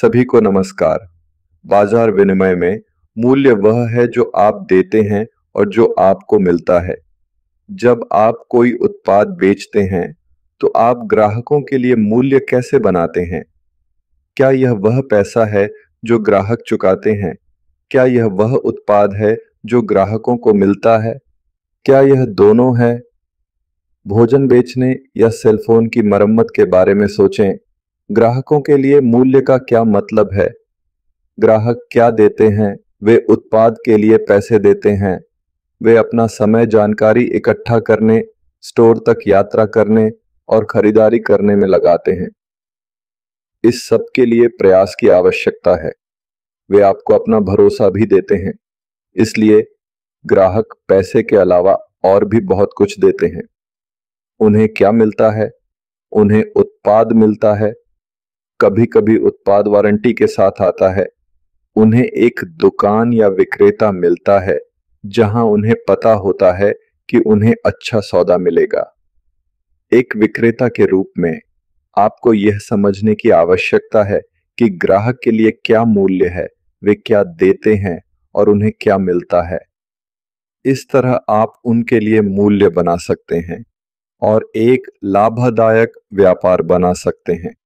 सभी को नमस्कार बाजार विनिमय में मूल्य वह है जो आप देते हैं और जो आपको मिलता है जब आप कोई उत्पाद बेचते हैं तो आप ग्राहकों के लिए मूल्य कैसे बनाते हैं क्या यह वह पैसा है जो ग्राहक चुकाते हैं क्या यह वह उत्पाद है जो ग्राहकों को मिलता है क्या यह दोनों है भोजन बेचने या सेलफोन की मरम्मत के बारे में सोचें ग्राहकों के लिए मूल्य का क्या मतलब है ग्राहक क्या देते हैं वे उत्पाद के लिए पैसे देते हैं वे अपना समय जानकारी इकट्ठा करने स्टोर तक यात्रा करने और खरीदारी करने में लगाते हैं इस सब के लिए प्रयास की आवश्यकता है वे आपको अपना भरोसा भी देते हैं इसलिए ग्राहक पैसे के अलावा और भी बहुत कुछ देते हैं उन्हें क्या मिलता है उन्हें उत्पाद मिलता है कभी कभी उत्पाद वारंटी के साथ आता है उन्हें एक दुकान या विक्रेता मिलता है जहां उन्हें पता होता है कि उन्हें अच्छा सौदा मिलेगा एक विक्रेता के रूप में आपको यह समझने की आवश्यकता है कि ग्राहक के लिए क्या मूल्य है वे क्या देते हैं और उन्हें क्या मिलता है इस तरह आप उनके लिए मूल्य बना सकते हैं और एक लाभदायक व्यापार बना सकते हैं